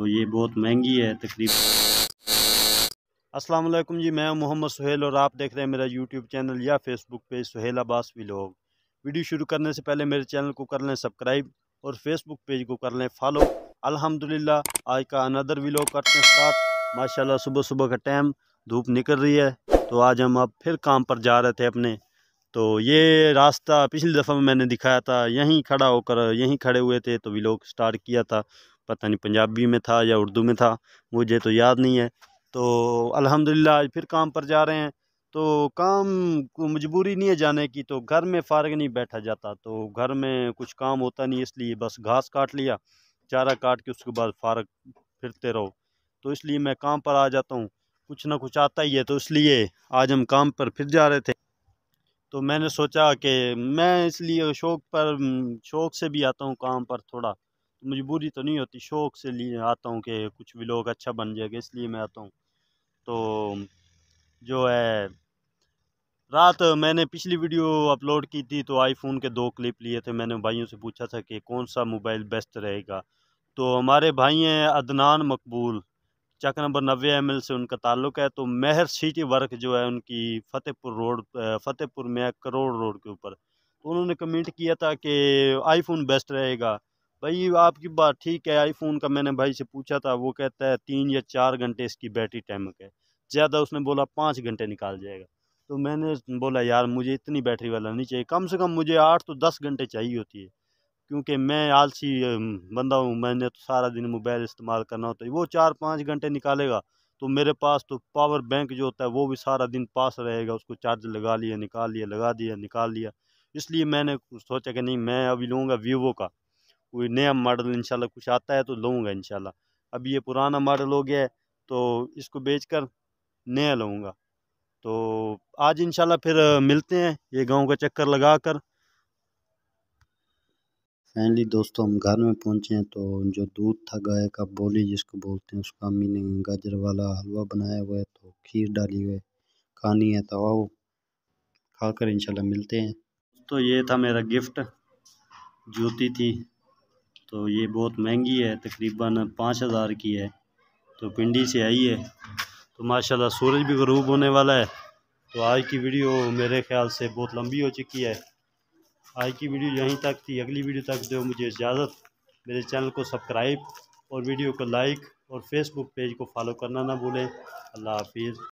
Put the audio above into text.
तो ये बहुत महंगी है तकरीबन असलम जी मैं मोहम्मद सुहेल और आप देख रहे हैं मेरा यूट्यूब चैनल या Facebook page Suhail Abbas vlog video शुरू करने से पहले मेरे चैनल को कर लें सब्सक्राइब और फेसबुक पेज को कर लें फॉलो अल्हम्दुलिल्लाह आज का अनदर व्लॉग करते हैं स्टार्ट माशाल्लाह सुबह सुबह का टाइम धूप निकल रही है तो आज हम अब फिर काम पर जा रहे थे अपने तो ये रास्ता पिछली दफ़ा मैंने दिखाया था यहीं खड़ा होकर यहीं खड़े हुए थे तो विलोक स्टार्ट किया था पता नहीं पंजाबी में था या उर्दू में था मुझे तो याद नहीं है तो अल्हम्दुलिल्लाह आज फिर काम पर जा रहे हैं तो काम को मजबूरी नहीं है जाने की तो घर में फारग नहीं बैठा जाता तो घर में कुछ काम होता नहीं इसलिए बस घास काट लिया चारा काट के उसके बाद फारग फिरते रहो तो इसलिए मैं काम पर आ जाता हूँ कुछ ना कुछ आता ही है तो इसलिए आज हम काम पर फिर जा रहे थे तो मैंने सोचा कि मैं इसलिए शौक़ पर शौक़ से भी आता हूँ काम पर थोड़ा मजबूरी तो नहीं होती शौक़ से लिए आता हूँ कि कुछ व्लॉग अच्छा बन जाएगा इसलिए मैं आता हूँ तो जो है रात मैंने पिछली वीडियो अपलोड की थी तो आईफोन के दो क्लिप लिए थे मैंने भाइयों से पूछा था कि कौन सा मोबाइल बेस्ट रहेगा तो हमारे भाई हैं अदनान मकबूल चक नंबर नबे एम से उनका ताल्लुक है तो मेहर सिटी वर्क जो है उनकी फतेहपुर रोड फतेहपुर में करोड़ रोड के ऊपर तो उन्होंने कमेंट किया था कि आईफोन बेस्ट रहेगा भाई आपकी बात ठीक है आईफोन का मैंने भाई से पूछा था वो कहता है तीन या चार घंटे इसकी बैटरी टाइम है ज़्यादा उसने बोला पाँच घंटे निकाल जाएगा तो मैंने बोला यार मुझे इतनी बैटरी वाला नहीं चाहिए कम से कम मुझे आठ तो दस घंटे चाहिए होती है क्योंकि मैं आलसी बंदा हूँ मैंने तो सारा दिन मोबाइल इस्तेमाल करना होता है वो चार पाँच घंटे निकालेगा तो मेरे पास तो पावर बैंक जो होता है वो भी सारा दिन पास रहेगा उसको चार्ज लगा लिया निकाल लिया लगा दिया निकाल लिया इसलिए मैंने सोचा कि नहीं मैं अभी लूँगा वीवो का कोई नया मॉडल इंशाल्लाह कुछ आता है तो लूँगा इंशाल्लाह अब ये पुराना मॉडल हो गया है तो इसको बेचकर नया लूँगा तो आज इंशाल्लाह फिर मिलते हैं ये गांव का चक्कर लगा कर फाइनली दोस्तों हम घर में पहुंचे हैं तो जो दूध था गाय का बोली जिसको बोलते हैं उसका अम्मी ने गाजर वाला हलवा बनाया हुआ है तो खीर डाली हुई है खानी है तो आओ खाकर इंशाल्लाह मिलते हैं तो ये था मेरा गिफ्ट जूती थी तो ये बहुत महंगी है तकरीबन पाँच हज़ार की है तो पिंडी से आई है तो माशाल्लाह सूरज भी गरूब होने वाला है तो आज की वीडियो मेरे ख्याल से बहुत लंबी हो चुकी है आज की वीडियो यहीं तक थी अगली वीडियो तक दो मुझे इजाज़त मेरे चैनल को सब्सक्राइब और वीडियो को लाइक और फेसबुक पेज को फॉलो करना ना भूलें अल्लाह हाफिज़